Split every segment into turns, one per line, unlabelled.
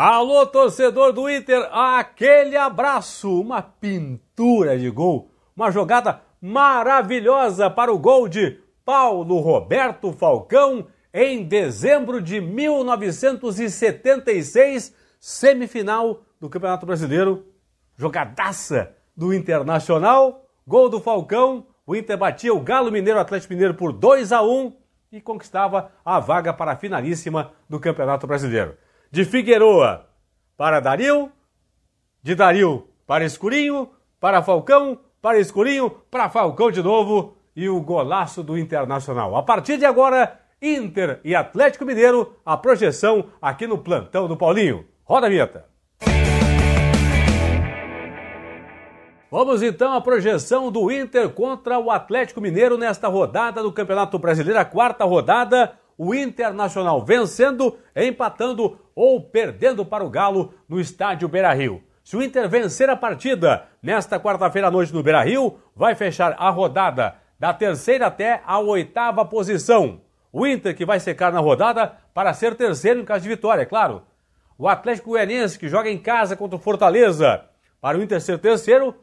Alô, torcedor do Inter, aquele abraço! Uma pintura de gol, uma jogada maravilhosa para o gol de Paulo Roberto Falcão em dezembro de 1976, semifinal do Campeonato Brasileiro. Jogadaça do Internacional, gol do Falcão. O Inter batia o Galo Mineiro, o Atlético Mineiro por 2 a 1 e conquistava a vaga para a finalíssima do Campeonato Brasileiro de Figueroa para Daril, de Daril para Escurinho, para Falcão, para Escurinho, para Falcão de novo e o golaço do Internacional. A partir de agora, Inter e Atlético Mineiro, a projeção aqui no plantão do Paulinho. Roda a vinheta. Vamos então à projeção do Inter contra o Atlético Mineiro nesta rodada do Campeonato Brasileiro, a quarta rodada o Internacional vencendo, empatando ou perdendo para o Galo no estádio Beira Rio. Se o Inter vencer a partida nesta quarta-feira à noite no Beira Rio, vai fechar a rodada da terceira até a oitava posição. O Inter que vai secar na rodada para ser terceiro em caso de vitória, é claro. O Atlético Goianiense que joga em casa contra o Fortaleza. Para o Inter ser terceiro,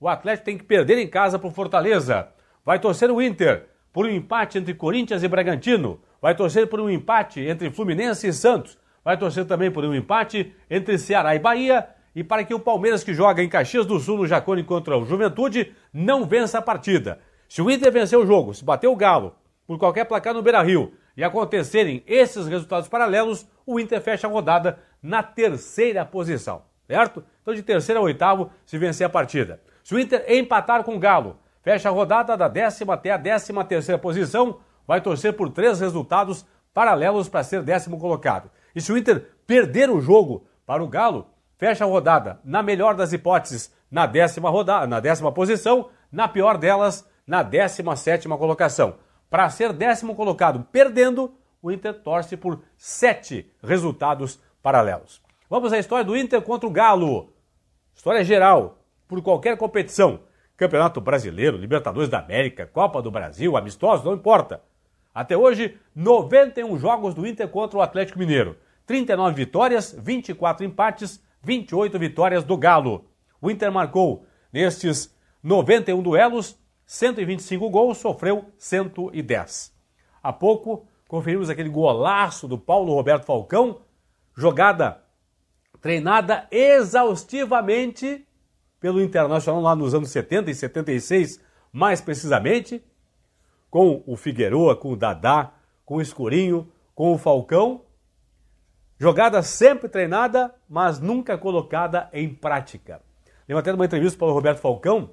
o Atlético tem que perder em casa para o Fortaleza. Vai torcer o Inter por um empate entre Corinthians e Bragantino, vai torcer por um empate entre Fluminense e Santos, vai torcer também por um empate entre Ceará e Bahia e para que o Palmeiras, que joga em Caxias do Sul no Jacone contra o Juventude, não vença a partida. Se o Inter vencer o jogo, se bater o Galo por qualquer placar no Beira Rio e acontecerem esses resultados paralelos, o Inter fecha a rodada na terceira posição, certo? Então, de terceira a oitavo, se vencer a partida. Se o Inter empatar com o Galo fecha a rodada da décima até a décima terceira posição, vai torcer por três resultados paralelos para ser décimo colocado. E se o Inter perder o jogo para o Galo, fecha a rodada, na melhor das hipóteses, na décima, rodada, na décima posição, na pior delas, na décima sétima colocação. Para ser décimo colocado perdendo, o Inter torce por sete resultados paralelos. Vamos à história do Inter contra o Galo. História geral, por qualquer competição. Campeonato Brasileiro, Libertadores da América, Copa do Brasil, amistosos, não importa. Até hoje, 91 jogos do Inter contra o Atlético Mineiro. 39 vitórias, 24 empates, 28 vitórias do Galo. O Inter marcou, nestes 91 duelos, 125 gols, sofreu 110. Há pouco, conferimos aquele golaço do Paulo Roberto Falcão, jogada treinada exaustivamente pelo Internacional lá nos anos 70 e 76, mais precisamente, com o Figueroa, com o Dadá, com o Escurinho, com o Falcão. Jogada sempre treinada, mas nunca colocada em prática. Lembro até de uma entrevista para o Roberto Falcão,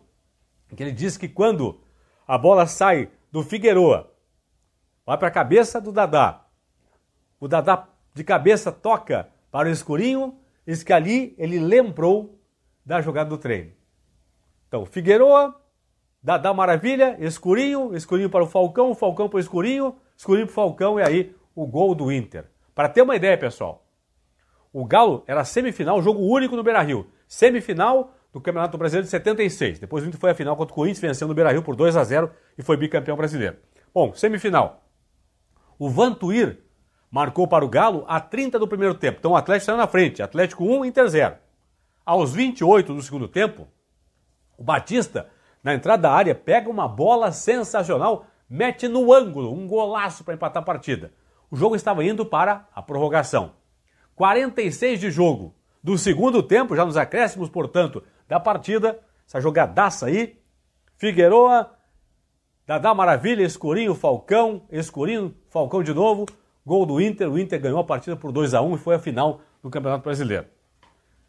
que ele disse que quando a bola sai do Figueroa, vai para a cabeça do Dadá, o Dadá de cabeça toca para o Escurinho, diz que ali ele lembrou da jogada do treino. Então, Figueroa, Dadá Maravilha, Escurinho, Escurinho para o Falcão, o Falcão para o Escurinho, Escurinho para o Falcão e aí o gol do Inter. Para ter uma ideia, pessoal, o Galo era semifinal, jogo único no Beira-Rio. Semifinal do Campeonato Brasileiro de 76. Depois o Inter foi à final contra o Corinthians, vencendo o Beira-Rio por 2 a 0 e foi bicampeão brasileiro. Bom, semifinal. O Vantuir marcou para o Galo a 30 do primeiro tempo. Então o Atlético está na frente. Atlético 1, Inter 0. Aos 28 do segundo tempo, o Batista, na entrada da área, pega uma bola sensacional, mete no ângulo, um golaço para empatar a partida. O jogo estava indo para a prorrogação. 46 de jogo do segundo tempo, já nos acréscimos, portanto, da partida, essa jogadaça aí. Figueroa, Dadá Maravilha, Escurinho, Falcão, Escurinho, Falcão de novo. Gol do Inter, o Inter ganhou a partida por 2 a 1 e foi a final do Campeonato Brasileiro.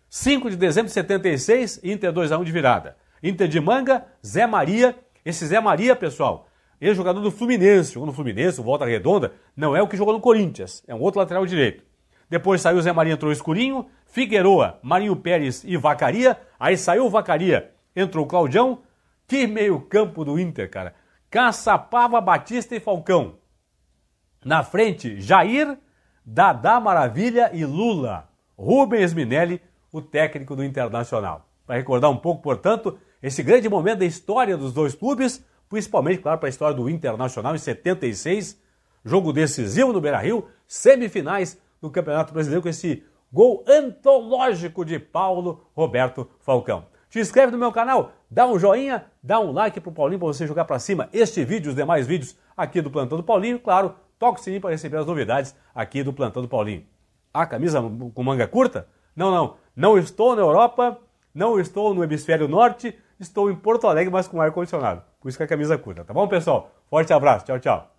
5 de dezembro de 76, Inter 2x1 de virada. Inter de manga, Zé Maria. Esse Zé Maria, pessoal, ele é jogador do Fluminense. Jogou no Fluminense, volta redonda. Não é o que jogou no Corinthians, é um outro lateral direito. Depois saiu o Zé Maria, entrou o Escurinho, Figueroa, Marinho Pérez e Vacaria. Aí saiu o Vacaria, entrou o Claudião. Que meio-campo do Inter, cara. Caçapava, Batista e Falcão. Na frente, Jair, Dadá Maravilha e Lula. Rubens Minelli o técnico do Internacional. Vai recordar um pouco, portanto, esse grande momento da história dos dois clubes, principalmente, claro, para a história do Internacional em 76, jogo decisivo no Beira-Rio, semifinais do Campeonato Brasileiro com esse gol antológico de Paulo Roberto Falcão. Te inscreve no meu canal, dá um joinha, dá um like pro Paulinho para você jogar para cima este vídeo e os demais vídeos aqui do Plantão do Paulinho, claro, toca o sininho para receber as novidades aqui do Plantão do Paulinho. A camisa com manga curta? Não, não. Não estou na Europa, não estou no hemisfério norte, estou em Porto Alegre, mas com ar-condicionado. Por isso que a camisa curta, tá bom, pessoal? Forte abraço, tchau, tchau.